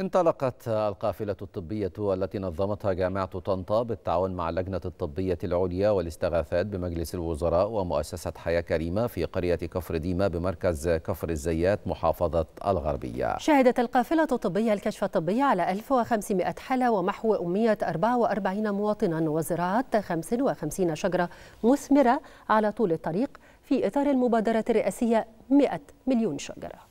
انطلقت القافلة الطبية التي نظمتها جامعة طنطا بالتعاون مع اللجنة الطبية العليا والاستغاثات بمجلس الوزراء ومؤسسة حياة كريمة في قرية كفر ديما بمركز كفر الزيات محافظة الغربية شهدت القافلة الطبية الكشف الطبي على 1500 حالة ومحو أمية 44 مواطنا وزراعة 55 شجرة مثمرة على طول الطريق في إطار المبادرة الرئاسية 100 مليون شجرة